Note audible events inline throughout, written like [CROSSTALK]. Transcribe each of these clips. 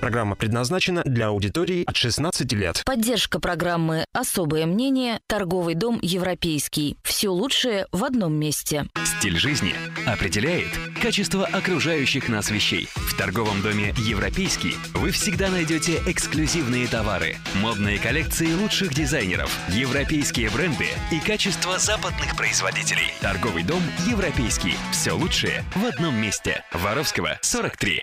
Программа предназначена для аудитории от 16 лет. Поддержка программы «Особое мнение» Торговый дом «Европейский». Все лучшее в одном месте. Стиль жизни определяет качество окружающих нас вещей. В торговом доме «Европейский» вы всегда найдете эксклюзивные товары, модные коллекции лучших дизайнеров, европейские бренды и качество западных производителей. Торговый дом «Европейский». Все лучшее в одном месте. Воровского, 43.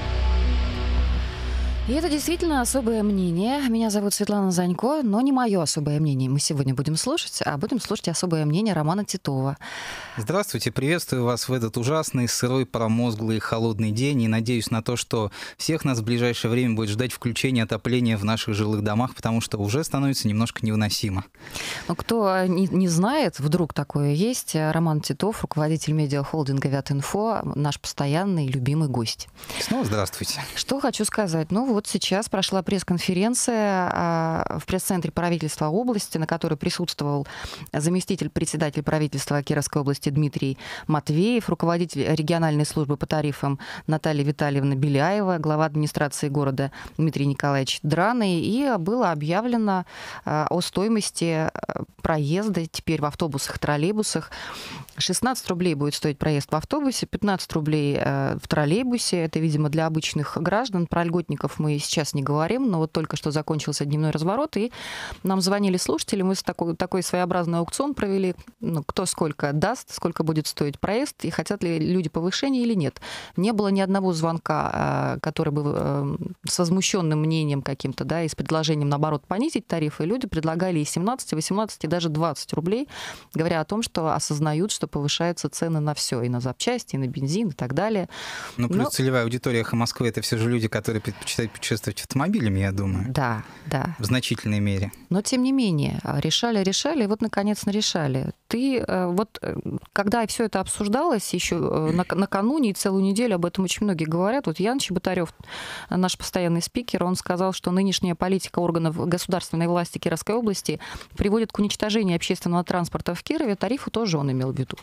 И это действительно особое мнение. Меня зовут Светлана Занько, но не мое особое мнение. Мы сегодня будем слушать, а будем слушать особое мнение Романа Титова. Здравствуйте, приветствую вас в этот ужасный, сырой, промозглый, холодный день. И надеюсь на то, что всех нас в ближайшее время будет ждать включение отопления в наших жилых домах, потому что уже становится немножко невыносимо. Ну, кто а, не, не знает, вдруг такое есть, а, Роман Титов, руководитель медиахолдинга «Вятинфо», наш постоянный любимый гость. Снова здравствуйте. Что хочу сказать. Ну, вот вот сейчас прошла пресс-конференция а, в пресс-центре правительства области, на которой присутствовал заместитель председателя правительства Кировской области Дмитрий Матвеев, руководитель региональной службы по тарифам Наталья Витальевна Беляева, глава администрации города Дмитрий Николаевич Драный, и было объявлено а, о стоимости а, проезда теперь в автобусах, троллейбусах. 16 рублей будет стоить проезд в автобусе, 15 рублей в троллейбусе. Это, видимо, для обычных граждан. Про льготников мы сейчас не говорим, но вот только что закончился дневной разворот, и нам звонили слушатели, мы такой, такой своеобразный аукцион провели, ну, кто сколько даст, сколько будет стоить проезд, и хотят ли люди повышения или нет. Не было ни одного звонка, а, который бы э, с возмущенным мнением каким-то, да, и с предложением, наоборот, понизить тарифы, люди предлагали и 17, и 18, и даже 20 рублей, говоря о том, что осознают, что повышаются цены на все, и на запчасти, и на бензин, и так далее. Ну, плюс Но... целевая аудитория Москвы — это все же люди, которые предпочитают почувствовать автомобилем, я думаю. Да, да. В значительной мере. Но тем не менее, решали, решали, и вот наконец нарешали. Ты э, вот, э, когда все это обсуждалось еще э, накануне и целую неделю, об этом очень многие говорят, вот Ян Чеботарев, наш постоянный спикер, он сказал, что нынешняя политика органов государственной власти Кировской области приводит к уничтожению общественного транспорта в Кирове. Тарифы тоже он имел в виду.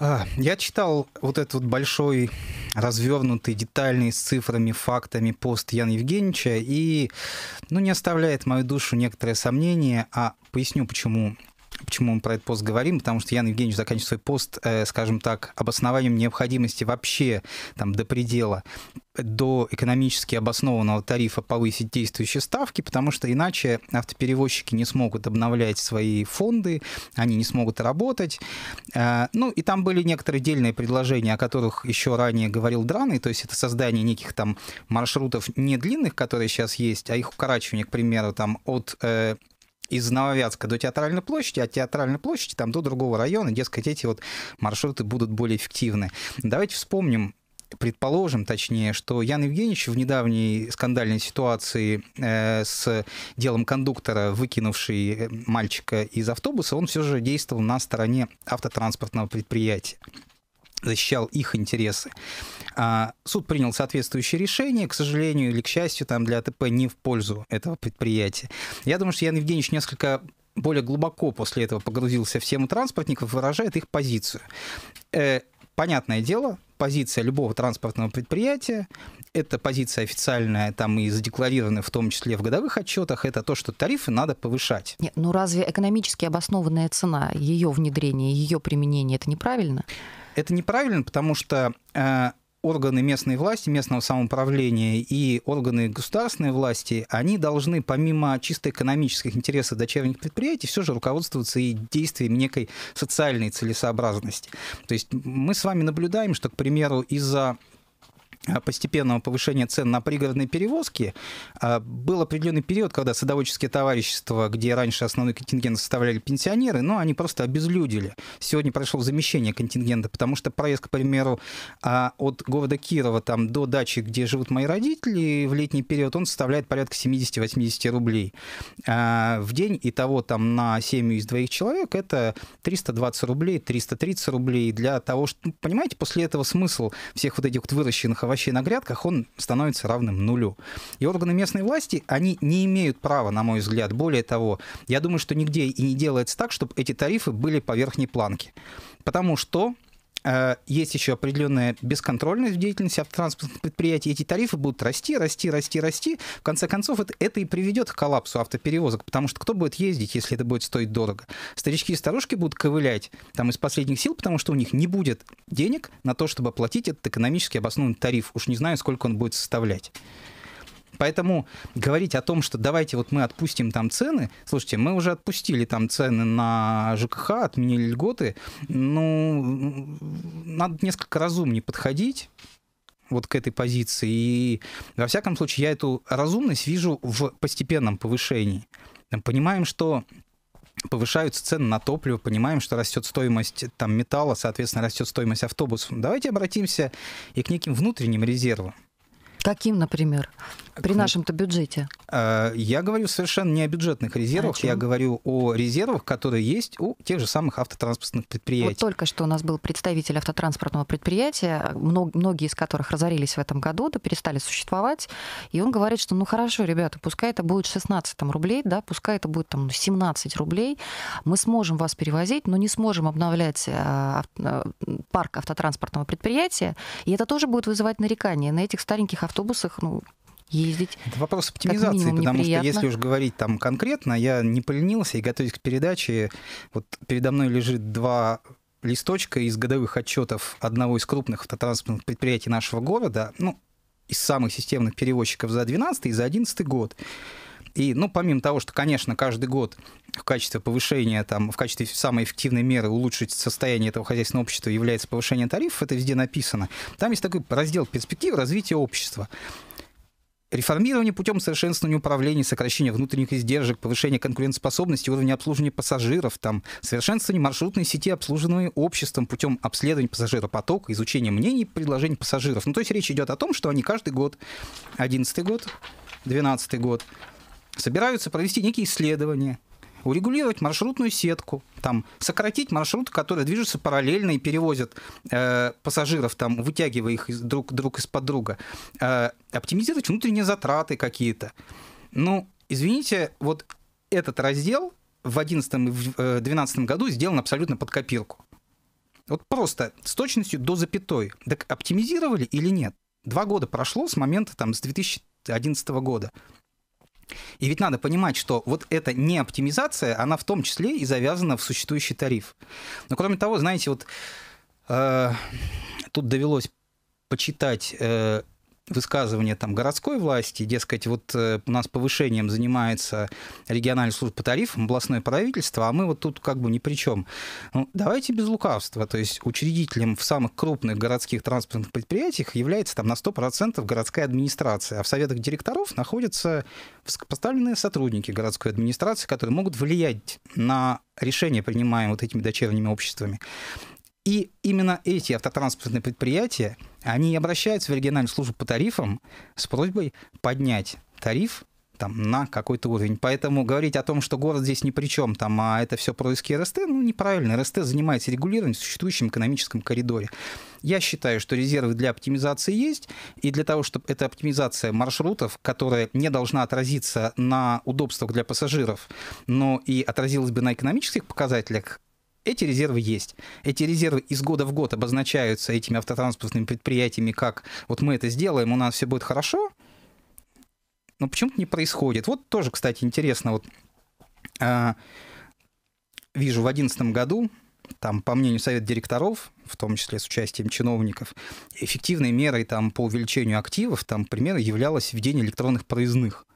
А, я читал вот этот вот большой, развернутый, детальный, с цифрами, фактами пост Яна Евгеньевича, и ну, не оставляет мою душу некоторое сомнение, а поясню почему. Почему мы про этот пост говорим? Потому что Ян Евгеньевич заканчивает свой пост, э, скажем так, обоснованием необходимости вообще там до предела до экономически обоснованного тарифа повысить действующие ставки, потому что иначе автоперевозчики не смогут обновлять свои фонды, они не смогут работать. Э, ну и там были некоторые дельные предложения, о которых еще ранее говорил Драный, то есть это создание неких там маршрутов не длинных, которые сейчас есть, а их укорачивание, к примеру, там от э, из Нововятска до Театральной площади, от Театральной площади там до другого района, дескать, эти вот маршруты будут более эффективны. Давайте вспомним, предположим, точнее, что Ян Евгеньевич в недавней скандальной ситуации э, с делом кондуктора, выкинувший э, мальчика из автобуса, он все же действовал на стороне автотранспортного предприятия защищал их интересы. А суд принял соответствующее решение, к сожалению или к счастью, там для АТП не в пользу этого предприятия. Я думаю, что Ян Евгеньевич несколько более глубоко после этого погрузился в тему транспортников, выражает их позицию. Э, понятное дело, позиция любого транспортного предприятия, это позиция официальная, там и задекларированная в том числе в годовых отчетах, это то, что тарифы надо повышать. Нет, ну разве экономически обоснованная цена, ее внедрение, ее применение, это неправильно? Это неправильно, потому что э, органы местной власти, местного самоуправления и органы государственной власти, они должны помимо чисто экономических интересов дочерних предприятий все же руководствоваться и действием некой социальной целесообразности. То есть мы с вами наблюдаем, что, к примеру, из-за а, постепенного повышения цен на пригородные перевозки. А, был определенный период, когда садоводческие товарищества, где раньше основной контингент составляли пенсионеры, но ну, они просто обезлюдили. Сегодня прошло замещение контингента, потому что проезд, к примеру, а, от города Кирова там, до дачи, где живут мои родители, в летний период он составляет порядка 70-80 рублей в день. и того там на семью из двоих человек это 320 рублей, 330 рублей для того, что, ну, понимаете, после этого смысл всех вот этих вот выращенных овощей овощей на грядках, он становится равным нулю. И органы местной власти, они не имеют права, на мой взгляд. Более того, я думаю, что нигде и не делается так, чтобы эти тарифы были по верхней планке. Потому что Э, есть еще определенная бесконтрольность в деятельности автотранспортных предприятий. Эти тарифы будут расти, расти, расти, расти. В конце концов, это, это и приведет к коллапсу автоперевозок, потому что кто будет ездить, если это будет стоить дорого? Старички и старушки будут ковылять там из последних сил, потому что у них не будет денег на то, чтобы оплатить этот экономически обоснованный тариф. Уж не знаю, сколько он будет составлять. Поэтому говорить о том, что давайте вот мы отпустим там цены, слушайте, мы уже отпустили там цены на ЖКХ, отменили льготы, ну, надо несколько разумнее подходить вот к этой позиции. И, во всяком случае, я эту разумность вижу в постепенном повышении. Понимаем, что повышаются цены на топливо, понимаем, что растет стоимость там, металла, соответственно, растет стоимость автобусов. Давайте обратимся и к неким внутренним резервам. Каким, например? При нашем-то бюджете. Э, я говорю совершенно не о бюджетных резервах, а я говорю о резервах, которые есть у тех же самых автотранспортных предприятий. Вот только что у нас был представитель автотранспортного предприятия, многие из которых разорились в этом году, да перестали существовать, и он говорит, что ну хорошо, ребята, пускай это будет 16 там, рублей, да, пускай это будет там 17 рублей, мы сможем вас перевозить, но не сможем обновлять э, э, парк автотранспортного предприятия, и это тоже будет вызывать нарекания. На этих стареньких автобусах ну, ездить. Это вопрос оптимизации, потому что если уж говорить там конкретно, я не поленился и готовясь к передаче, вот передо мной лежит два листочка из годовых отчетов одного из крупных автотранспортных предприятий нашего города, ну, из самых системных перевозчиков за 12 и за 11 год. И, ну, помимо того, что, конечно, каждый год в качестве повышения, там, в качестве самой эффективной меры улучшить состояние этого хозяйственного общества является повышение тарифов, это везде написано. Там есть такой раздел "Перспективы развития общества. Реформирование путем совершенствования управления, сокращения внутренних издержек, повышения конкурентоспособности, уровня обслуживания пассажиров, там, совершенствование маршрутной сети, обслуживаемой обществом путем обследования пассажиропотока, изучения мнений, предложений пассажиров. Ну, то есть речь идет о том, что они каждый год, 11 год, 12 год, собираются провести некие исследования, урегулировать маршрутную сетку, там, сократить маршруты, которые движутся параллельно и перевозят э, пассажиров, там, вытягивая их из, друг, друг из-под друга, э, оптимизировать внутренние затраты какие-то. Ну, извините, вот этот раздел в 2011 и в 2012 э, году сделан абсолютно под копилку. Вот просто с точностью до запятой. Так оптимизировали или нет? Два года прошло с момента там с 2011 года. И ведь надо понимать, что вот эта не оптимизация, она в том числе и завязана в существующий тариф. Но кроме того, знаете, вот э, тут довелось почитать э, высказывания там городской власти, дескать, вот э, у нас повышением занимается региональный служба по тарифам, областное правительство, а мы вот тут как бы ни при чем. Ну, давайте без лукавства, то есть учредителем в самых крупных городских транспортных предприятиях является там на 100% городская администрация, а в советах директоров находятся поставленные сотрудники городской администрации, которые могут влиять на решения, принимаемые вот этими дочерними обществами. И именно эти автотранспортные предприятия, они обращаются в региональную службу по тарифам с просьбой поднять тариф там, на какой-то уровень. Поэтому говорить о том, что город здесь ни при чем, там, а это все происки РСТ, ну, неправильно. РСТ занимается регулированием в существующем экономическом коридоре. Я считаю, что резервы для оптимизации есть, и для того, чтобы эта оптимизация маршрутов, которая не должна отразиться на удобствах для пассажиров, но и отразилась бы на экономических показателях, эти резервы есть. Эти резервы из года в год обозначаются этими автотранспортными предприятиями, как вот мы это сделаем, у нас все будет хорошо, но почему-то не происходит. Вот тоже, кстати, интересно, вот э, вижу в 2011 году, там, по мнению совет директоров, в том числе с участием чиновников, эффективной мерой там, по увеличению активов, там, примерно, являлось введение электронных проездных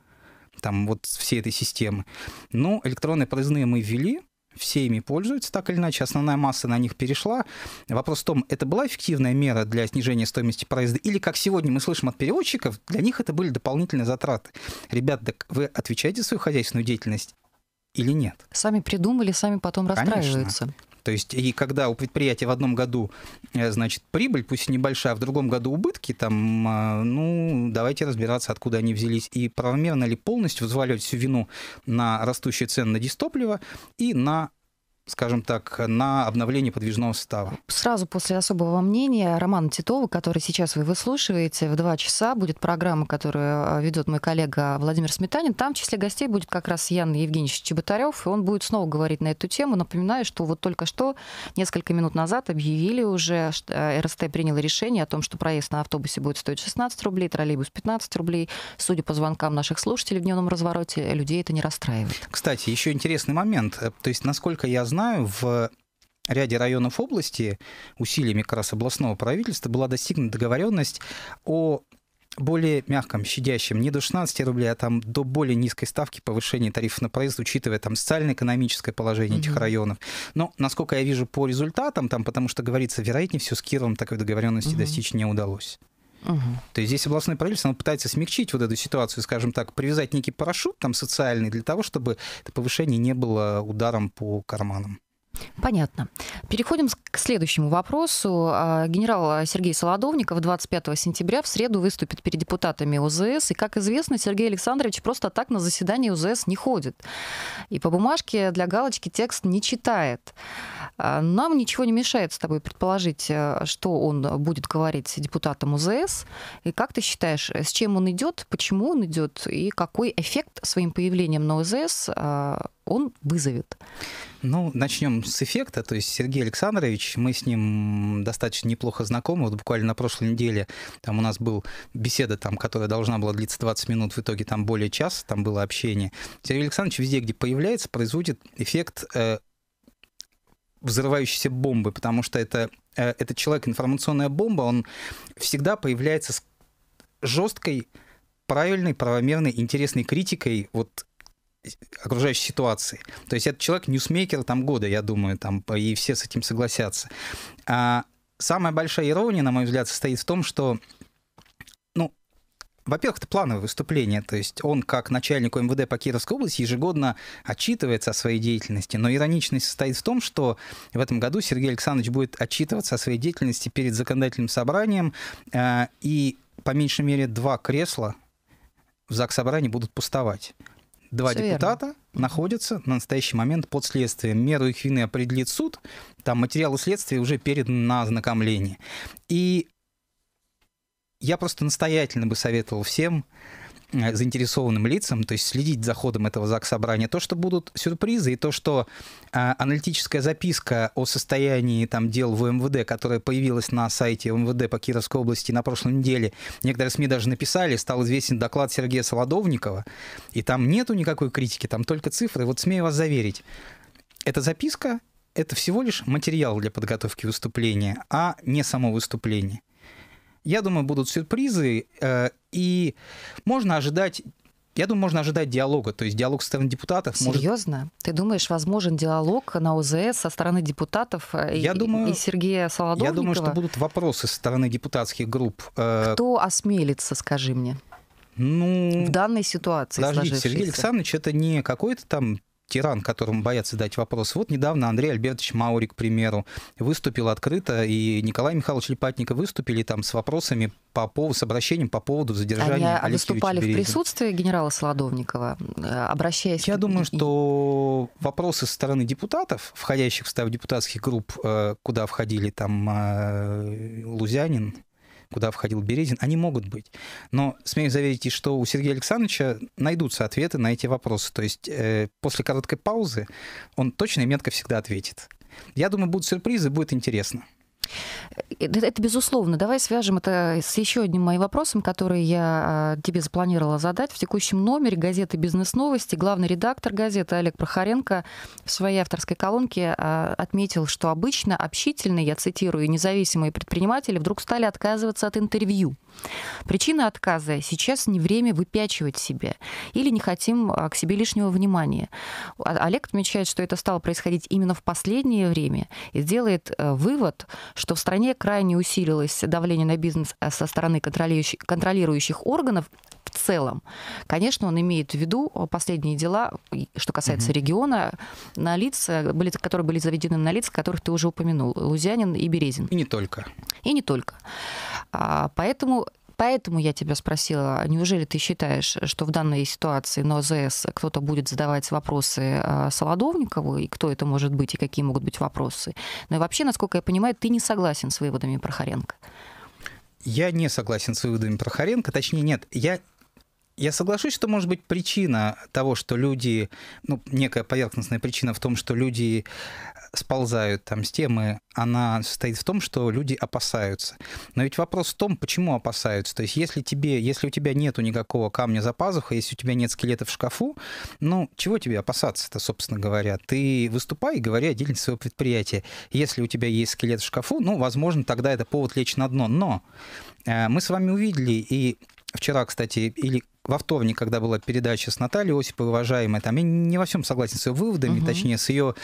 там вот всей этой системы. Но электронные проездные мы ввели, все ими пользуются, так или иначе, основная масса на них перешла. Вопрос в том, это была эффективная мера для снижения стоимости проезда, или, как сегодня мы слышим от переводчиков, для них это были дополнительные затраты. Ребят, так вы отвечаете за свою хозяйственную деятельность, или нет. Сами придумали, сами потом расстраиваются. Конечно. То есть, и когда у предприятия в одном году, э, значит, прибыль, пусть небольшая, а в другом году убытки, там, а, ну, давайте разбираться, откуда они взялись, и правомерно ли полностью взваливать всю вину на растущие цены на дистопливо и на скажем так, на обновление подвижного состава. Сразу после особого мнения Романа Титова, который сейчас вы выслушиваете, в два часа будет программа, которую а, ведет мой коллега Владимир Сметанин. Там в числе гостей будет как раз Ян Евгеньевич Чеботарев, и он будет снова говорить на эту тему. Напоминаю, что вот только что, несколько минут назад, объявили уже, э, РСТ приняло решение о том, что проезд на автобусе будет стоить 16 рублей, троллейбус 15 рублей. Судя по звонкам наших слушателей в дневном развороте, людей это не расстраивает. Кстати, еще интересный момент. Э, то есть, насколько я знаю, в ряде районов области усилиями как раз областного правительства была достигнута договоренность о более мягком, щадящем, не до 16 рублей, а там до более низкой ставки повышения тарифов на проезд, учитывая там социально-экономическое положение mm-hmm. этих районов. Но, насколько я вижу по результатам, там, потому что говорится, вероятнее всего с Кировом такой договоренности mm-hmm. достичь не удалось. Угу. То есть здесь областное правительство оно пытается смягчить вот эту ситуацию, скажем так, привязать некий парашют там социальный для того, чтобы это повышение не было ударом по карманам. Понятно. Переходим к следующему вопросу. А, генерал Сергей Солодовников 25 сентября в среду выступит перед депутатами ОЗС. И, как известно, Сергей Александрович просто так на заседание ОЗС не ходит. И по бумажке для галочки текст не читает. А, нам ничего не мешает с тобой предположить, э, что он будет говорить депутатам УЗС. И как ты считаешь, с чем он идет, почему он идет и какой эффект своим появлением на УЗС э, он вызовет? Ну, начнем с эффекта. То есть Сергей Александрович, мы с ним достаточно неплохо знакомы. Вот буквально на прошлой неделе там у нас был беседа, там, которая должна была длиться 20 минут, в итоге там более часа, там было общение. Сергей Александрович везде, где появляется, производит эффект э, взрывающейся бомбы, потому что это, э, этот человек, информационная бомба, он всегда появляется с жесткой, правильной, правомерной, интересной критикой вот окружающей ситуации. То есть этот человек ньюсмейкер там года, я думаю, там, и все с этим согласятся. А самая большая ирония, на мой взгляд, состоит в том, что во-первых, это плановое выступление, то есть он как начальник МВД по Кировской области ежегодно отчитывается о своей деятельности, но ироничность состоит в том, что в этом году Сергей Александрович будет отчитываться о своей деятельности перед законодательным собранием, э, и по меньшей мере два кресла в ЗАГС собрании будут пустовать. Два Все депутата верно. находятся на настоящий момент под следствием. Меру их вины определит суд, там материалы следствия уже переданы на ознакомление. И я просто настоятельно бы советовал всем э, заинтересованным лицам, то есть следить за ходом этого ЗАГС собрания, то, что будут сюрпризы, и то, что а, аналитическая записка о состоянии там, дел в МВД, которая появилась на сайте МВД по Кировской области на прошлой неделе, некоторые СМИ даже написали, стал известен доклад Сергея Солодовникова, и там нету никакой критики, там только цифры. Вот смею вас заверить, эта записка — это всего лишь материал для подготовки выступления, а не само выступление. Я думаю, будут сюрпризы, э, и можно ожидать я думаю, можно ожидать диалога, то есть диалог со стороны депутатов. Серьезно? Может... Ты думаешь, возможен диалог на ОЗС со стороны депутатов э, я и, думаю, и Сергея Солодовникова? Я думаю, что будут вопросы со стороны депутатских групп. Э, Кто осмелится, скажи мне? Ну, в данной ситуации Подождите, Сергей Александрович, это не какой-то там тиран, которому боятся задать вопрос. Вот недавно Андрей Альбертович Маури, к примеру, выступил открыто, и Николай Михайлович Липатников выступили там с вопросами по поводу, с обращением по поводу задержания Они выступали Березина. в присутствии генерала Солодовникова, э, обращаясь... Я думаю, что вопросы со стороны депутатов, входящих в став депутатских групп, э, куда входили там э, Лузянин, куда входил Березин, они могут быть. Но смею заверить, что у Сергея Александровича найдутся ответы на эти вопросы. То есть э, после короткой паузы он точно и метко всегда ответит. Я думаю, будут сюрпризы, будет интересно. Э, это безусловно. Давай свяжем это с еще одним моим вопросом, который я а, тебе запланировала задать. В текущем номере газеты «Бизнес-новости» главный редактор газеты Олег Прохоренко в своей авторской колонке а, отметил, что обычно общительные, я цитирую, независимые предприниматели вдруг стали отказываться от интервью. Причина отказа – сейчас не время выпячивать себя или не хотим а, к себе лишнего внимания. Олег отмечает, что это стало происходить именно в последнее время и делает э, вывод, что в стране крайне усилилось давление на бизнес э, со стороны контролирующих, контролирующих органов в целом. Конечно, он имеет в виду э, последние дела, что касается угу. региона, на лиц, были, которые были заведены на лиц, которых ты уже упомянул, Лузянин и Березин. И не только. И не только. А, поэтому Поэтому я тебя спросила, неужели ты считаешь, что в данной ситуации на ОЗС кто-то будет задавать вопросы а, Солодовникову, и кто это может быть, и какие могут быть вопросы? Ну и вообще, насколько я понимаю, ты не согласен с выводами Прохоренко. Я не согласен с выводами Прохоренко. Точнее, нет, я я соглашусь, что, может быть, причина того, что люди, ну, некая поверхностная причина в том, что люди сползают там с темы, она состоит в том, что люди опасаются. Но ведь вопрос в том, почему опасаются. То есть если тебе, если у тебя нету никакого камня за пазухой, если у тебя нет скелета в шкафу, ну, чего тебе опасаться-то, собственно говоря? Ты выступай и говори о деятельности своего предприятия. Если у тебя есть скелет в шкафу, ну, возможно, тогда это повод лечь на дно. Но э, мы с вами увидели, и вчера, кстати, или во вторник, когда была передача с Натальей Осиповой, уважаемой, там я не во всем согласен с ее выводами, угу. точнее, с ее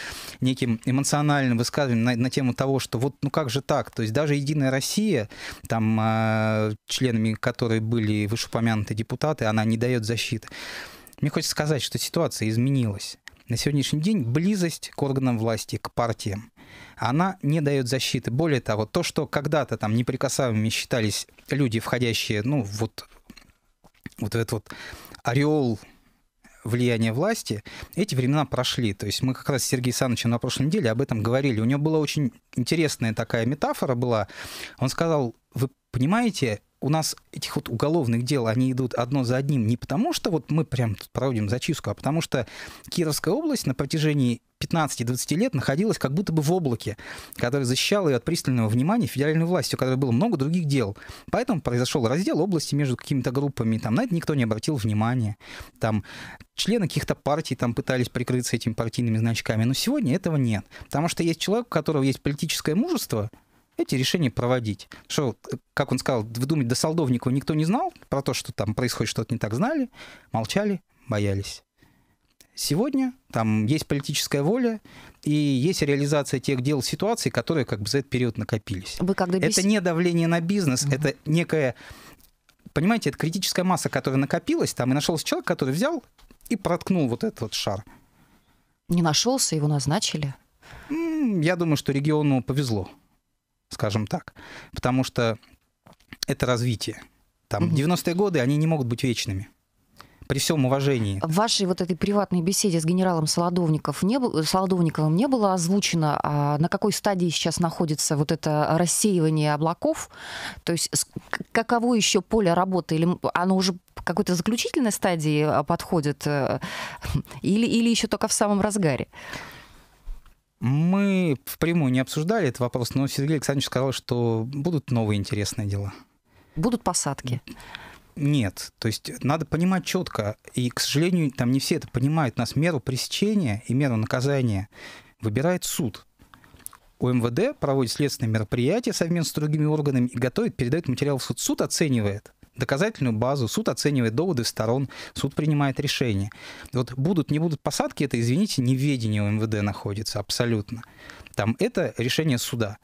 неким эмоциональным высказыванием на, на тему того, что вот ну как же так, то есть даже «Единая Россия», там а, членами которой были вышеупомянутые депутаты, она не дает защиты. Мне хочется сказать, что ситуация изменилась. На сегодняшний день близость к органам власти, к партиям, она не дает защиты. Более того, то, что когда-то там неприкасаемыми считались люди, входящие ну, вот вот этот вот ореол влияния власти, эти времена прошли. То есть мы как раз с Сергеем Александровичем на прошлой неделе об этом говорили. У него была очень интересная такая метафора была. Он сказал, вы понимаете, у нас этих вот уголовных дел, они идут одно за одним не потому, что вот мы прям тут проводим зачистку, а потому что Кировская область на протяжении 15-20 лет находилась как будто бы в облаке, который защищал ее от пристального внимания федеральной власти, у которой было много других дел. Поэтому произошел раздел области между какими-то группами, там на это никто не обратил внимания, там члены каких-то партий там пытались прикрыться этими партийными значками, но сегодня этого нет, потому что есть человек, у которого есть политическое мужество – эти решения проводить. Что, как он сказал, выдумать думаете, до Солдовникова никто не знал про то, что там происходит что-то не так, знали, молчали, боялись. Сегодня там есть политическая воля и есть реализация тех дел ситуаций, которые как бы за этот период накопились. Вы когда Это не давление на бизнес, mm это некая, понимаете, это критическая масса, которая накопилась там, и нашелся человек, который взял и проткнул вот этот вот шар. Не нашелся, его назначили. Я думаю, что региону повезло скажем так. Потому что это развитие. Там угу. 90-е годы, они не могут быть вечными при всем уважении. В вашей вот этой приватной беседе с генералом Солодовников не Солодовниковым не было озвучено, а на какой стадии сейчас находится вот это рассеивание облаков? То есть каково еще поле работы? Или оно уже какой-то заключительной стадии а, подходит? Э, [LAUGHS] или, или еще только в самом разгаре? Мы впрямую не обсуждали этот вопрос, но Сергей Александрович сказал, что будут новые интересные дела. Будут посадки. Нет. То есть надо понимать четко. И, к сожалению, там не все это понимают. У нас меру пресечения и меру наказания выбирает суд. У МВД проводит следственные мероприятия совместно с другими органами и готовит, передает материал в суд. Суд оценивает, доказательную базу, суд оценивает доводы сторон, суд принимает решение. Вот будут, не будут посадки, это, извините, не в ведении у МВД находится абсолютно. Там это решение суда.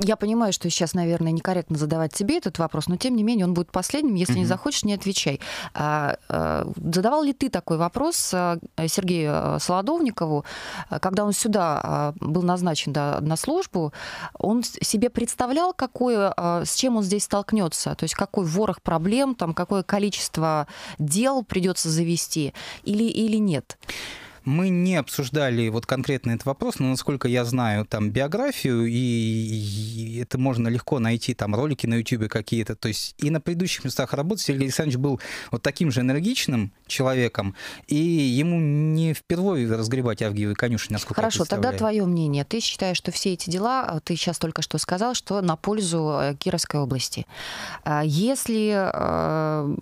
Я понимаю, что сейчас, наверное, некорректно задавать себе этот вопрос, но тем не менее он будет последним. Если mm-hmm. не захочешь, не отвечай. А, а, задавал ли ты такой вопрос а, Сергею Солодовникову, когда он сюда был назначен да, на службу, он себе представлял, какое, с чем он здесь столкнется, то есть какой ворох проблем, там, какое количество дел придется завести или, или нет? Мы не обсуждали вот конкретно этот вопрос, но насколько я знаю там биографию, и это можно легко найти, там ролики на YouTube какие-то. То есть и на предыдущих местах работы Сергей Александрович был вот таким же энергичным человеком, и ему не впервые разгребать Авгиевы конюшни, насколько Хорошо, тогда твое мнение. Ты считаешь, что все эти дела, а ты сейчас только что сказал, что на пользу э, Кировской области. А если э,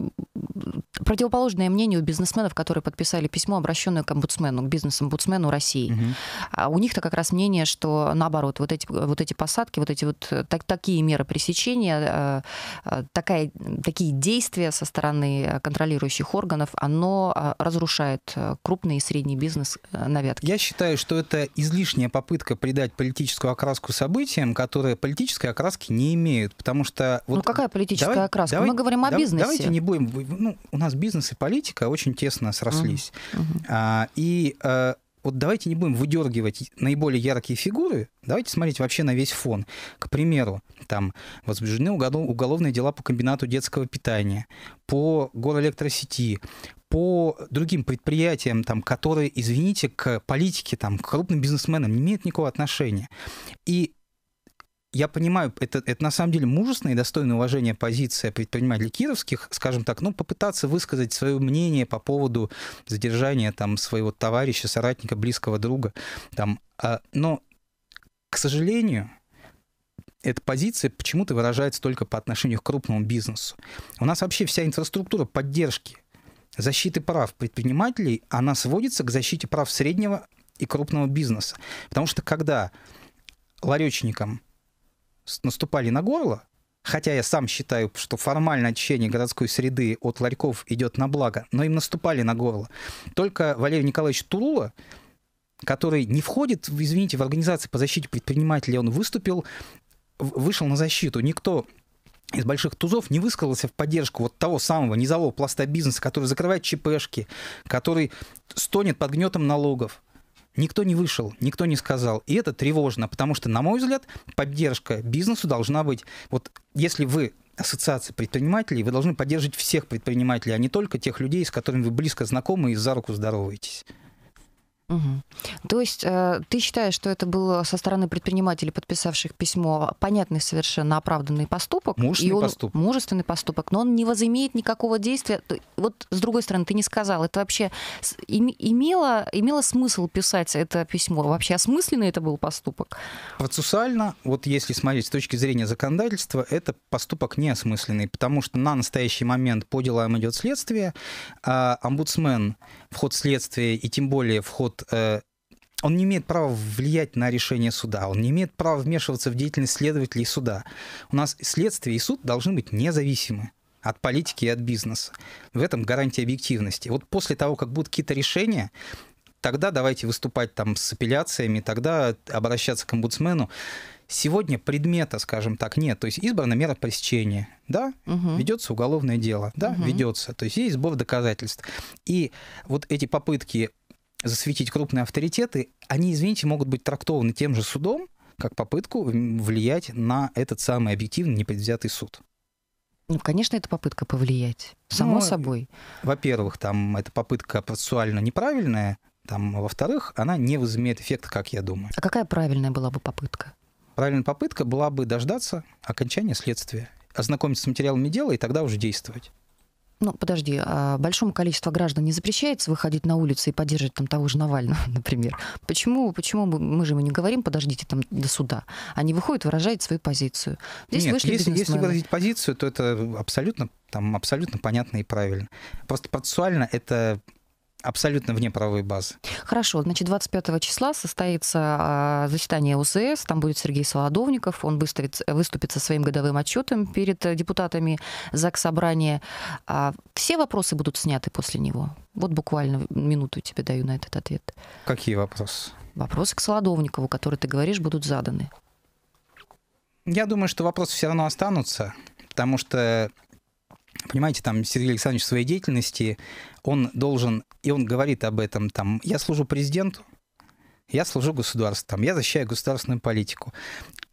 противоположное мнение у бизнесменов, которые подписали письмо, обращенное к омбудсмену, омбудсмену, к бизнес-омбудсмену России. Угу. А у них-то как раз мнение, что наоборот, вот эти, вот эти посадки, вот эти вот э, так, такие меры пресечения, э, э, такая, такие действия со стороны контролирующих органов, оно разрушает крупный и средний бизнес на вятке. Я считаю, что это излишняя попытка придать политическую окраску событиям, которые политической окраски не имеют, потому что... Вот ну какая политическая давай, окраска? Давай, Мы говорим о да, бизнесе. Давайте не будем... Ну, у нас бизнес и политика очень тесно срослись. Угу. Uh-huh. А, и э, вот давайте не будем выдергивать наиболее яркие фигуры, давайте смотреть вообще на весь фон. К примеру, там возбуждены уголовные дела по комбинату детского питания, по горэлектросети, по другим предприятиям, там, которые, извините, к политике, там, к крупным бизнесменам не имеют никакого отношения. И я понимаю, это, это на самом деле мужественная и достойная уважения позиция предпринимателей кировских, скажем так, ну, попытаться высказать свое мнение по поводу задержания там своего товарища, соратника, близкого друга. Там, а, но, к сожалению, эта позиция почему-то выражается только по отношению к крупному бизнесу. У нас вообще вся инфраструктура поддержки защиты прав предпринимателей, она сводится к защите прав среднего и крупного бизнеса. Потому что когда ларечникам наступали на горло, хотя я сам считаю, что формальное очищение городской среды от ларьков идет на благо, но им наступали на горло. Только Валерий Николаевич Турула, который не входит, извините, в организацию по защите предпринимателей, он выступил, вышел на защиту. Никто из больших тузов не высказался в поддержку вот того самого низового пласта бизнеса, который закрывает ЧПшки, который стонет под гнетом налогов, Никто не вышел, никто не сказал. И это тревожно, потому что, на мой взгляд, поддержка бизнесу должна быть... Вот если вы ассоциация предпринимателей, вы должны поддерживать всех предпринимателей, а не только тех людей, с которыми вы близко знакомы и за руку здороваетесь. Угу. То есть э, ты считаешь, что это было со стороны предпринимателей, подписавших письмо, понятный совершенно оправданный поступок? Мужественный он, поступок. Мужественный поступок, но он не возымеет никакого действия. Вот с другой стороны, ты не сказал, это вообще имело, имело смысл писать это письмо? Вообще осмысленный это был поступок? Процессуально, вот если смотреть с точки зрения законодательства, это поступок неосмысленный, потому что на настоящий момент по делам идет следствие, а омбудсмен в следствия и тем более вход Э, он не имеет права влиять на решение суда, он не имеет права вмешиваться в деятельность следователей и суда. У нас следствие и суд должны быть независимы от политики и от бизнеса. В этом гарантия объективности. Вот после того, как будут какие-то решения, тогда давайте выступать там с апелляциями, тогда обращаться к омбудсмену. Сегодня предмета, скажем так, нет. То есть избрана мера пресечения. Да, угу. ведется уголовное дело. Да, угу. ведется. То есть есть сбор доказательств. И вот эти попытки засветить крупные авторитеты, они, извините, могут быть трактованы тем же судом, как попытку влиять на этот самый объективный непредвзятый суд. Ну, конечно, это попытка повлиять, само ну, собой. Во-первых, там эта попытка процессуально неправильная, там, во-вторых, она не возымеет эффекта, как я думаю. А какая правильная была бы попытка? Правильная попытка была бы дождаться окончания следствия, ознакомиться с материалами дела и тогда уже действовать ну, подожди, а большому количеству граждан не запрещается выходить на улицу и поддерживать там того же Навального, [LAUGHS] например. Почему, почему мы же ему не говорим, подождите там до суда? Они выходят, выражают свою позицию. Здесь Нет, вышли если, если выразить позицию, то это абсолютно, там, абсолютно понятно и правильно. Просто процессуально это абсолютно вне правовой базы. Хорошо, значит, 25 числа состоится а, заседание УСС, там будет Сергей Солодовников, он выступит, выступит со своим годовым отчетом перед депутатами ЗАГС Собрания. А все вопросы будут сняты после него? Вот буквально минуту тебе даю на этот ответ. Какие вопросы? Вопросы к Солодовникову, которые, ты говоришь, будут заданы. Я думаю, что вопросы все равно останутся, потому что Понимаете, там Сергей Александрович в своей деятельности, он должен, и он говорит об этом, там, я служу президенту, я служу государству, там, я защищаю государственную политику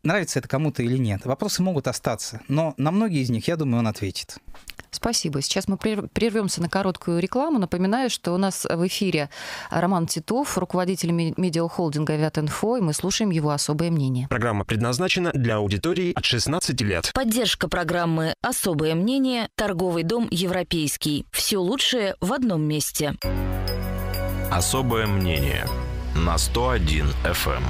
нравится это кому-то или нет. Вопросы могут остаться, но на многие из них, я думаю, он ответит. Спасибо. Сейчас мы прервемся на короткую рекламу. Напоминаю, что у нас в эфире Роман Титов, руководитель медиахолдинга «Авиатинфо», и мы слушаем его особое мнение. Программа предназначена для аудитории от 16 лет. Поддержка программы «Особое мнение» торговый дом «Европейский». Все лучшее в одном месте. Особое мнение на 101 FM.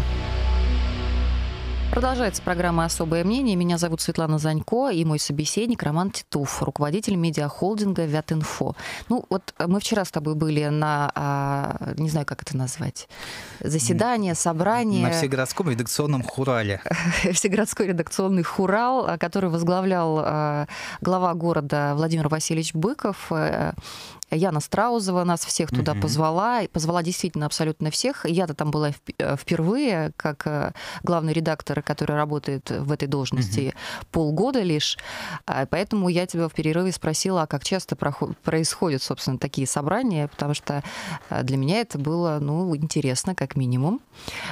Продолжается программа «Особое мнение». Меня зовут Светлана Занько и мой собеседник Роман Титов, руководитель медиахолдинга «Вятинфо». Ну вот э, мы вчера с тобой были на, а, не знаю, как это назвать, заседание, собрание. На Всегородском редакционном хурале. [LAUGHS] Всегородской редакционный хурал, а, который возглавлял а, глава города Владимир Васильевич Быков. Э, а Яна Страузова нас всех туда mm-hmm. позвала, позвала действительно абсолютно всех. Я-то там была э, впервые, как э, главный редактор, который работает в этой должности mm-hmm. полгода лишь. А поэтому я тебя в перерыве спросила, а как часто происходят, собственно, такие собрания, потому что э, для меня это было, ну, интересно, как минимум.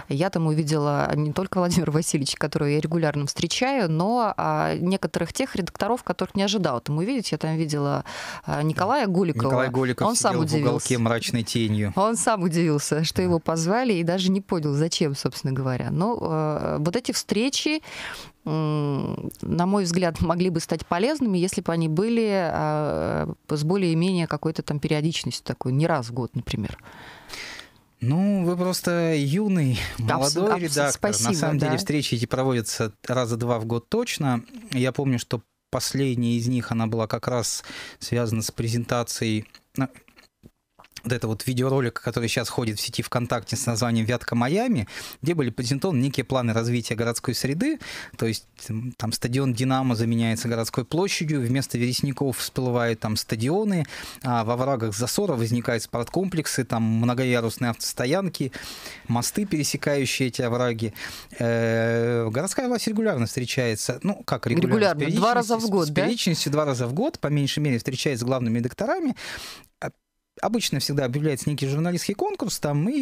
Я там увидела не только Владимира Васильевича, которого я регулярно встречаю, но а, некоторых тех редакторов, которых не ожидала там увидеть. Я там видела Николая Гуликова, Николай Николай он сам удивился. в мрачной тенью. Он сам удивился, что его позвали, и даже не понял, зачем, собственно говоря. Но э, вот эти встречи, на мой взгляд, могли бы стать полезными, если бы они были э, с более-менее какой-то там периодичностью такой, не раз в год, например. Ну, вы просто юный, молодой абс- абс- редактор. Спасибо, На самом да. деле встречи эти проводятся раза два в год точно. Я помню, что последняя из них, она была как раз связана с презентацией ну, вот это вот видеоролик, который сейчас ходит в сети ВКонтакте с названием «Вятка Майами», где были презентованы некие планы развития городской среды, то есть там стадион «Динамо» заменяется городской площадью, вместо вересников всплывают там стадионы, а во врагах засора возникают спорткомплексы, там многоярусные автостоянки, мосты, пересекающие эти овраги. Э, городская власть регулярно встречается, ну как регулярно? Регулярно, два раза в год, с да? С два раза в год, по меньшей мере встречается с главными докторами, обычно всегда объявляется некий журналистский конкурс там, и,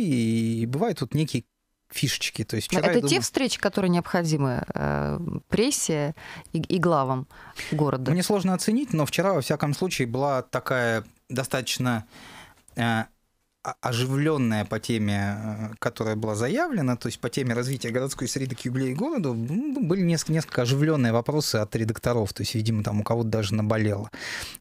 и бывают тут некие фишечки. То есть вчера, это думаю... те встречи, которые необходимы э, прессе и, и главам города? Мне сложно оценить, но вчера, во всяком случае, была такая достаточно э, оживленная по теме, э, которая была заявлена, то есть по теме развития городской среды к юбилею городу, ну, были несколько, несколько оживленные вопросы от редакторов, то есть, видимо, там у кого-то даже наболело.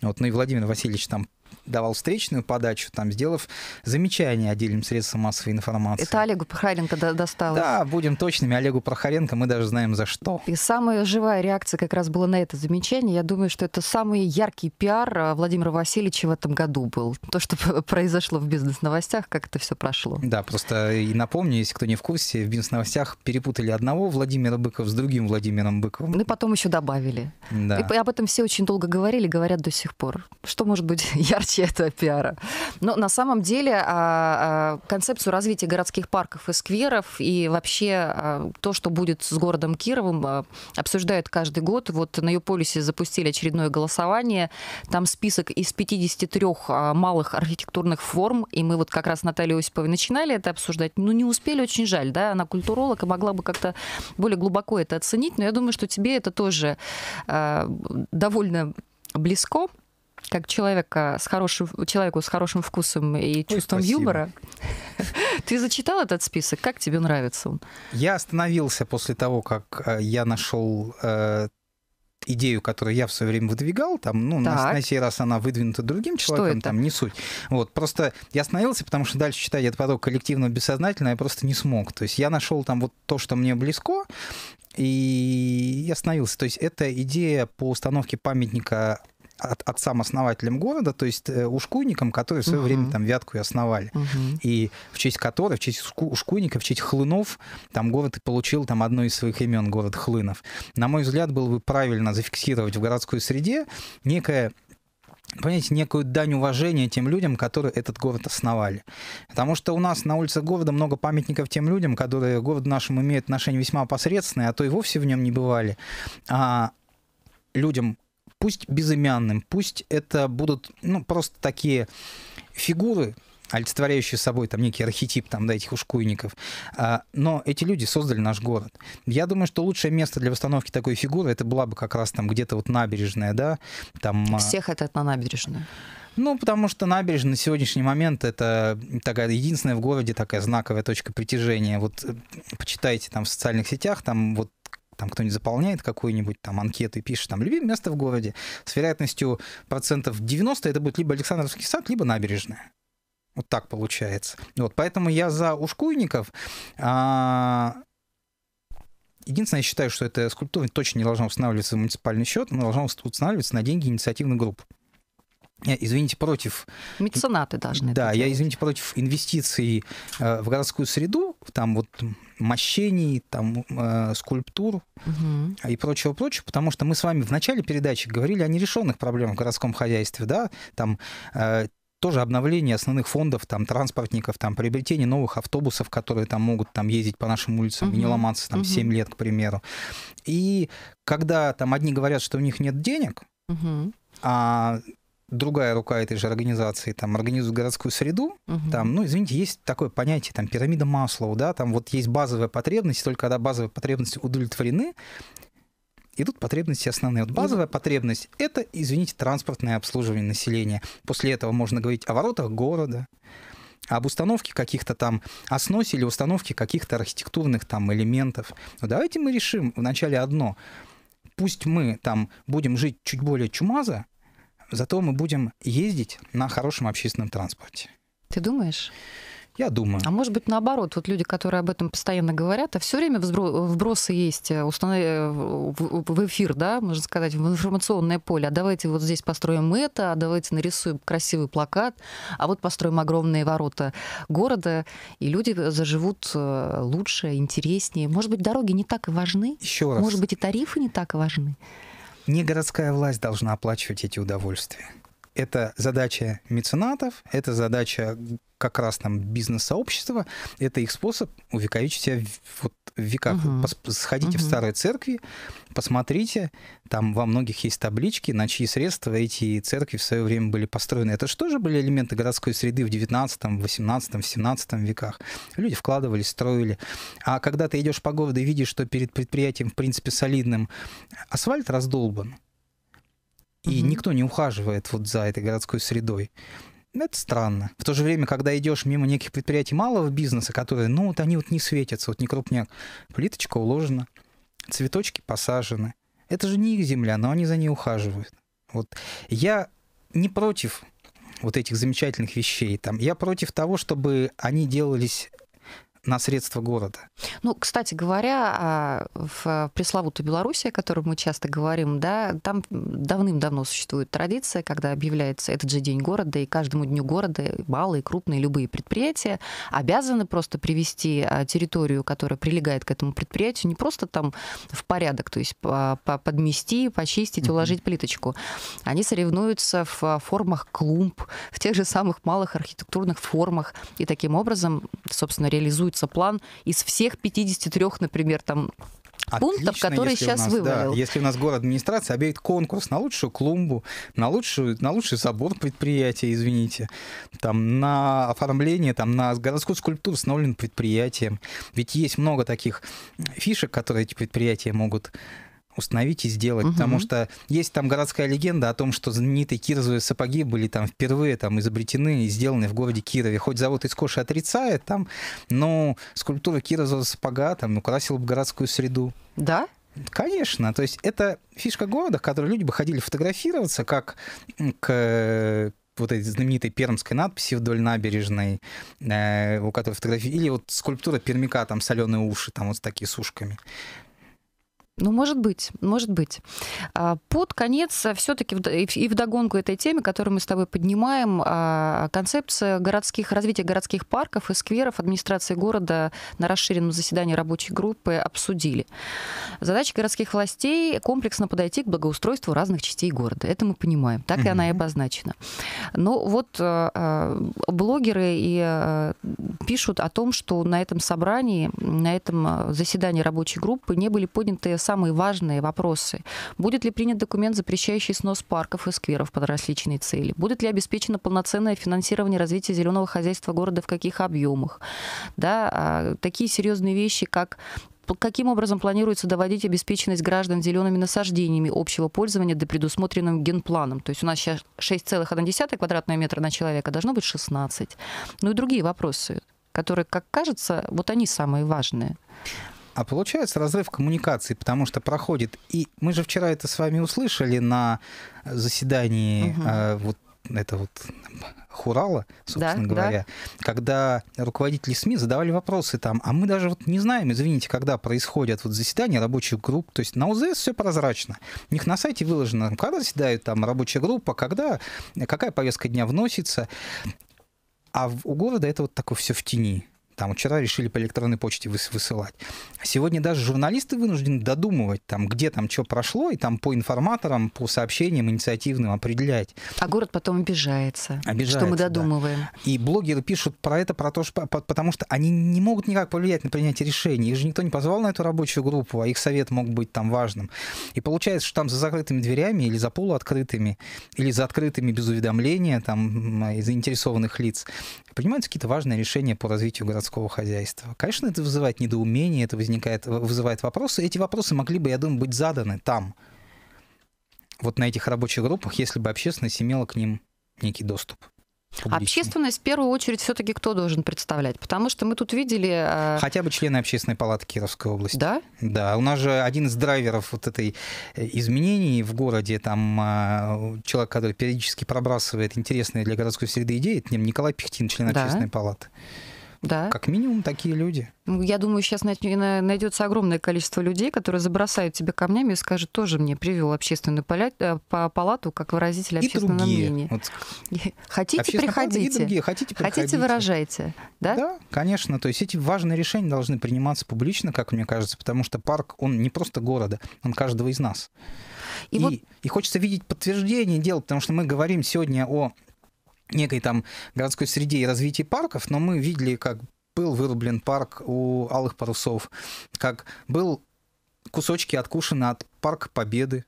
Вот, ну и Владимир Васильевич там давал встречную подачу, там, сделав замечание отдельным средствам массовой информации. Это Олегу Прохоренко досталось. Да, будем точными, Олегу Прохоренко мы даже знаем за что. И самая живая реакция как раз была на это замечание. Я думаю, что это самый яркий пиар а, Владимира Васильевича в этом году был. То, что [LAUGHS] произошло в бизнес-новостях, как это все прошло. Да, просто и напомню, если кто не в курсе, в бизнес-новостях перепутали одного Владимира Быкова с другим Владимиром Быковым. Ну и потом еще добавили. Да. И об этом все очень долго говорили, говорят до сих пор. Что может быть [LAUGHS] ярче? комитета [LAUGHS] пиара. Но на самом деле а, а, концепцию развития городских парков и скверов и вообще а, то, что будет с городом Кировым, обсуждают каждый год. Вот на Юполисе запустили очередное голосование. Там список из 53 малых архитектурных форм. И мы вот как раз с Натальей Осиповой начинали это обсуждать. Ну, не успели, очень жаль, да? Она культуролог и могла бы как-то более глубоко это оценить. Но я думаю, что тебе это тоже довольно близко как человека с хорошим, человеку с хорошим вкусом и чувством Ой, юмора. [LAUGHS] Ты зачитал этот список? Как тебе нравится он? Я остановился после того, как э, я нашел э, идею, которую я в свое время выдвигал, там, ну, на, на сей раз она выдвинута другим человеком, там, не суть. Вот, просто я остановился, потому что дальше читать этот поток коллективно бессознательно я просто не смог. То есть я нашел там вот то, что мне близко, и я остановился. То есть это идея по установке памятника от, от сам основателем города, то есть э, ушкуйникам, которые в свое угу. время там Вятку и основали. Угу. И в честь которых, в честь ушкуйников, в честь Хлынов, там город и получил там одно из своих имен, город Хлынов. На мой взгляд, было бы правильно зафиксировать в городской среде некое понимаете, некую дань уважения тем людям, которые этот город основали. Потому что у нас на улицах города много памятников тем людям, которые город городу нашему имеют отношение весьма посредственное, а то и вовсе в нем не бывали. А людям, пусть безымянным, пусть это будут ну, просто такие фигуры, олицетворяющие собой там некий архетип там, да, этих ушкуйников. А, но эти люди создали наш город. Я думаю, что лучшее место для восстановки такой фигуры это была бы как раз там где-то вот набережная, да, там... А Всех это на набережную. Ну, потому что набережная на сегодняшний момент это такая единственная в городе такая знаковая точка притяжения. Вот э, почитайте там в социальных сетях, там вот там кто-нибудь заполняет какую-нибудь там анкету и пишет там «Любимое место в городе», с вероятностью процентов 90 это будет либо Александровский сад, либо набережная. Вот так получается. Вот, поэтому я за ушкуйников. А, единственное, я считаю, что эта скульптура точно не должна устанавливаться в муниципальный счет, она должна устанавливаться на деньги инициативных групп. Э, извините, против... Меценаты должны Да, я, извините, против инвестиций э, в городскую среду, там вот мощений, там э, скульптур угу. и прочего-прочего, потому что мы с вами в начале передачи говорили о нерешенных проблемах в городском хозяйстве, да, там э, тоже обновление основных фондов, там, транспортников, там, приобретение новых автобусов, которые там могут там ездить по нашим улицам угу. и не ломаться там угу. 7 лет, к примеру. И когда там одни говорят, что у них нет денег, угу. а другая рука этой же организации там организует городскую среду, угу. там, ну, извините, есть такое понятие, там, пирамида Маслоу, да, там вот есть базовая потребность, только когда базовые потребности удовлетворены, идут потребности основные. Вот базовая потребность – это, извините, транспортное обслуживание населения. После этого можно говорить о воротах города, об установке каких-то там, о сносе или установке каких-то архитектурных там элементов. Но ну, давайте мы решим вначале одно. Пусть мы там будем жить чуть более чумазо, Зато мы будем ездить на хорошем общественном транспорте. Ты думаешь? Я думаю. А может быть, наоборот, вот люди, которые об этом постоянно говорят, а все время вбросы есть э, установ... Э, в эфир, да, можно сказать, в информационное поле. А давайте вот здесь построим это, а давайте нарисуем красивый плакат, а вот построим огромные ворота города, и люди заживут э, лучше, интереснее. Может быть, дороги не так и важны? Еще раз. Может быть, и тарифы не так и важны? Не городская власть должна оплачивать эти удовольствия. Это задача меценатов, это задача как раз там бизнес-сообщества, это их способ увековечить себя вот, в веках. Угу. Пос- сходите угу. в старые церкви, посмотрите, там во многих есть таблички, на чьи средства эти церкви в свое время были построены. Это же тоже были элементы городской среды в 19, 18, 17 веках. Люди вкладывали, строили. А когда ты идешь по городу и видишь, что перед предприятием, в принципе, солидным асфальт раздолбан, и угу. никто не ухаживает вот за этой городской средой. Это странно. В то же время, когда идешь мимо неких предприятий малого бизнеса, которые, ну, вот они вот не светятся, вот не крупняк, плиточка уложена, цветочки посажены. Это же не их земля, но они за ней ухаживают. Вот я не против вот этих замечательных вещей. Там, я против того, чтобы они делались на средства города. Ну, кстати говоря, а, в пресловутой Беларуси, о которой мы часто говорим, да, там давным-давно существует традиция, когда объявляется этот же день города, и каждому дню города малые, крупные, любые предприятия обязаны просто привести а, территорию, которая прилегает к этому предприятию, не просто там в порядок, то есть подмести, почистить, уложить плиточку. Они соревнуются в формах клумб, в тех же самых малых архитектурных формах, и таким образом, собственно, реализуют формируется план из всех 53, например, там Отлично, пунктов, которые сейчас нас, вывалил. Да, если у нас город администрация объявит конкурс на лучшую клумбу, на, лучшую, на лучший забор предприятия, извините, там, на оформление, там, на городскую скульптуру, установленную предприятием. Ведь есть много таких фишек, которые эти предприятия могут установить и сделать, угу. потому что есть там городская легенда о том, что знаменитые кировые сапоги были там впервые там изобретены и сделаны в городе Кирове. Хоть завод из Коши отрицает там, но скульптура кирового сапога там украсила бы городскую среду. Да? Конечно, то есть это фишка города, в которой люди бы ходили фотографироваться, как к э, вот этой знаменитой пермской надписи вдоль набережной, э, у которой фотографии, или вот скульптура пермика, там соленые уши, там вот с такими сушками. Ну, может быть, может быть. А, под конец а, все-таки и в догонку этой теме, которую мы с тобой поднимаем, а, концепция городских, развития городских парков и скверов администрации города на расширенном заседании рабочей группы обсудили. Задача городских властей комплексно подойти к благоустройству разных частей города. Это мы понимаем. Так mm-hmm. и она и обозначена. Но вот блогеры и пишут о том, что на этом собрании, на этом заседании рабочей группы не были подняты самые важные вопросы. Будет ли принят документ, запрещающий снос парков и скверов под различные цели? Будет ли обеспечено полноценное финансирование развития зеленого хозяйства города в каких объемах? Да, а, такие серьезные вещи, как каким образом планируется доводить обеспеченность граждан зелеными насаждениями общего пользования до предусмотренным генпланом. То есть у нас сейчас 6,1 квадратного метра на человека а должно быть 16. Ну и другие вопросы, которые, как кажется, вот они самые важные а получается разрыв коммуникации, потому что проходит. И мы же вчера это с вами услышали на заседании угу. э, вот это вот Хурала, собственно да, говоря, да. когда руководители СМИ задавали вопросы там, а мы даже вот не знаем, извините, когда происходят вот заседания рабочих групп, то есть на УЗС все прозрачно, у них на сайте выложено, ну, когда заседает там рабочая группа, когда, какая повестка дня вносится, а у города это вот такое все в тени там вчера решили по электронной почте высылать. Сегодня даже журналисты вынуждены додумывать, там, где там что прошло, и там по информаторам, по сообщениям инициативным определять. А город потом обижается, обижается что мы додумываем. Да. И блогеры пишут про это, про то, что, потому что они не могут никак повлиять на принятие решений. Их же никто не позвал на эту рабочую группу, а их совет мог быть там важным. И получается, что там за закрытыми дверями или за полуоткрытыми, или за открытыми без уведомления там, заинтересованных лиц принимаются какие-то важные решения по развитию городского городского хозяйства. Конечно, это вызывает недоумение, это возникает, вызывает вопросы. Эти вопросы могли бы, я думаю, быть заданы там, вот на этих рабочих группах, если бы общественность имела к ним некий доступ. Публичный. Общественность в первую очередь все-таки кто должен представлять? Потому что мы тут видели... Э, Хотя бы члены общественной палаты Кировской области. Да? Да. У нас же один из драйверов вот этой э, изменений в городе, там э, человек, который периодически пробрасывает интересные для городской среды идеи, это Николай Пехтин, член да. общественной палаты. Да. Как минимум такие люди. Ну, я думаю, сейчас найдется огромное количество людей, которые забросают тебя камнями и скажут, тоже мне привел общественную э, палату как выразитель общественного и другие. мнения. Вот. Хотите, приходите. И другие. Хотите, приходите. Хотите, выражайте. Да? да, конечно. То есть эти важные решения должны приниматься публично, как мне кажется, потому что парк, он не просто города, он каждого из нас. И, и, вот... и хочется видеть подтверждение дел, потому что мы говорим сегодня о некой там городской среде и развитии парков, но мы видели, как был вырублен парк у Алых Парусов, как был кусочки откушены от Парка Победы,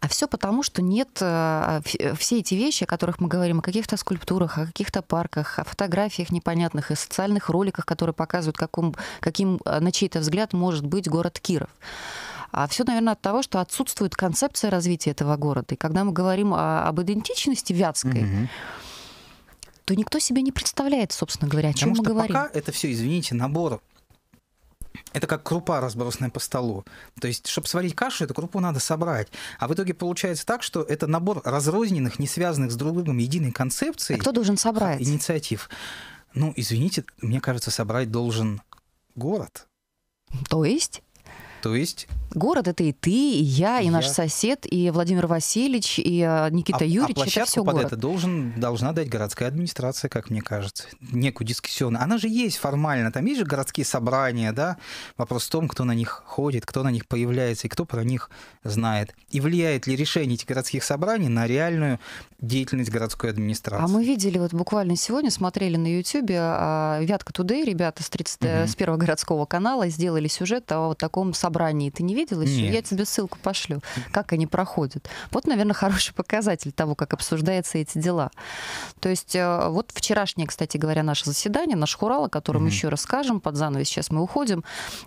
а все потому, что нет э, э, все эти вещи, о которых мы говорим, о каких-то скульптурах, о каких-то парках, о фотографиях непонятных и социальных роликах, которые показывают, каком, каким, э, на чей-то взгляд, может быть город Киров. А все, наверное, от того, что отсутствует концепция развития этого города. И когда мы говорим о, об идентичности Вятской, mm-hmm то никто себе не представляет, собственно говоря, о чем мы что говорим. Пока это все, извините, набор это как крупа, разбросанная по столу. То есть, чтобы сварить кашу, эту крупу надо собрать. А в итоге получается так, что это набор разрозненных, не связанных с друг другом единой концепцией. А кто должен собрать? Инициатив. Ну, извините, мне кажется, собрать должен город. То есть? То есть Город — это и ты, и я, и я... наш сосед, и Владимир Васильевич, и э, Никита а, а Юрьевич. А площадку это все под город. это должен, должна дать городская администрация, как мне кажется. Некую дискуссионную. Она же есть формально. Там есть же городские собрания, да? Вопрос в том, кто на них ходит, кто на них появляется, и кто про них знает. И влияет ли решение этих городских собраний на реальную деятельность городской администрации. А мы видели, вот буквально сегодня смотрели на Ютьюбе а, «Вятка Тудей», ребята с, 30, угу. Э, первого городского канала сделали сюжет о вот таком собрании. Ты не видел? видел еще? Нет. Я тебе ссылку пошлю, как они проходят. Вот, наверное, хороший показатель того, как обсуждаются эти дела. То есть э, вот вчерашнее, кстати говоря, наше заседание, наш хурал, о котором угу. еще расскажем, под занавес сейчас мы уходим,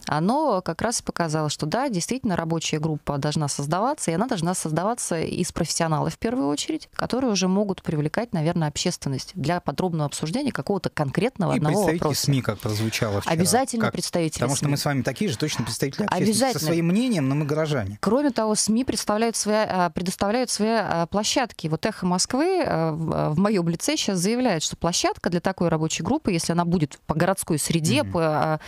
оно как раз показало, что да, действительно рабочая группа должна создаваться, и она должна создаваться из профессионалов в первую очередь, которые уже могут привлекать, наверное, общественность для подробного обсуждения какого-то конкретного и одного вопроса. СМИ, как прозвучало вчера. Обязательно как? представители Потому СМИ. что мы с вами такие же точно представители общественности. Обязательно. Со своим мнением мнением, но мы горожане. Кроме того, СМИ представляют свои, а, предоставляют свои а, площадки. Вот «Эхо Москвы» э, в э, моем лице сейчас заявляет, что площадка для такой рабочей группы, если она будет по городской среде, mm-hmm. по а,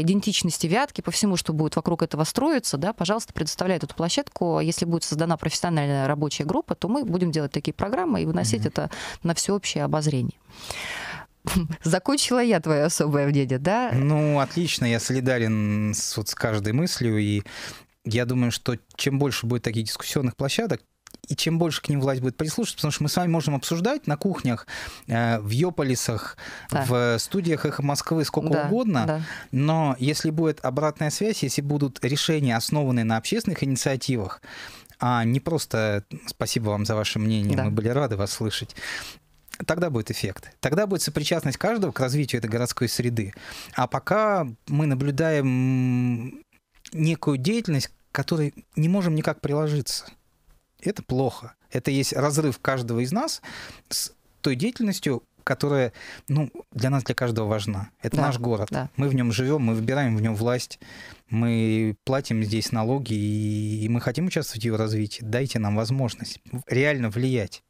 идентичности Вятки, по всему, что будет вокруг этого строиться, да, пожалуйста, предоставляет эту площадку. Если будет создана профессиональная рабочая группа, то мы будем делать такие программы и выносить mm-hmm. это на всеобщее обозрение. [LAUGHS] Закончила я твое особое мнение, да? Ну, отлично, я солидарен с, вот, с каждой мыслью, и я думаю, что чем больше будет таких дискуссионных площадок, и чем больше к ним власть будет прислушиваться, потому что мы с вами можем обсуждать на кухнях, э, в Йополисах, да. в студиях «Эхо Москвы» сколько да, угодно, да. но если будет обратная связь, если будут решения, основанные на общественных инициативах, а не просто «спасибо вам за ваше мнение, да. мы были рады вас слышать», Тогда будет эффект. Тогда будет сопричастность каждого к развитию этой городской среды. А пока мы наблюдаем некую деятельность, к которой не можем никак приложиться. Это плохо. Это есть разрыв каждого из нас с той деятельностью, которая ну, для нас, для каждого важна. Это да, наш город. Да. Мы в нем живем, мы выбираем в нем власть, мы платим здесь налоги, и, и мы хотим участвовать в его развитии. Дайте нам возможность реально влиять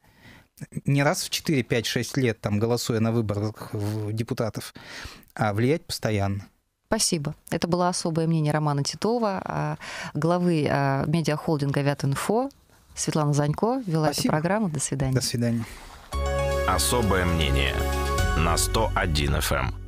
не раз в 4, 5, 6 лет, там, голосуя на выборах депутатов, а влиять постоянно. Спасибо. Это было особое мнение Романа Титова, а, главы а, медиахолдинга «Вятинфо». Светлана Занько вела Спасибо. эту программу. До свидания. До свидания. Особое мнение на 101 FM.